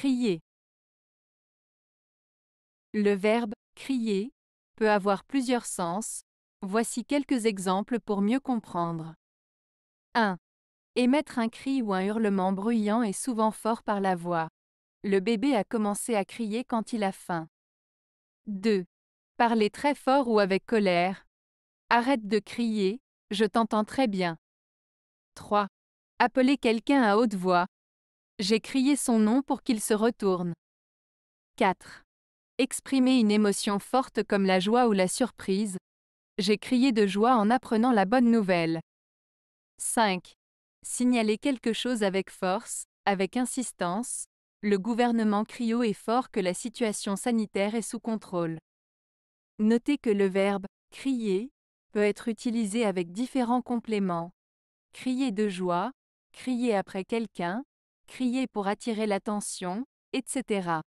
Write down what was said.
Crier. Le verbe crier peut avoir plusieurs sens. Voici quelques exemples pour mieux comprendre. 1. Émettre un cri ou un hurlement bruyant et souvent fort par la voix. Le bébé a commencé à crier quand il a faim. 2. Parler très fort ou avec colère. Arrête de crier, je t'entends très bien. 3. Appeler quelqu'un à haute voix, j'ai crié son nom pour qu'il se retourne. 4. Exprimer une émotion forte comme la joie ou la surprise. J'ai crié de joie en apprenant la bonne nouvelle. 5. Signaler quelque chose avec force, avec insistance. Le gouvernement crie est et fort que la situation sanitaire est sous contrôle. Notez que le verbe crier peut être utilisé avec différents compléments. Crier de joie, crier après quelqu'un, crier pour attirer l'attention, etc.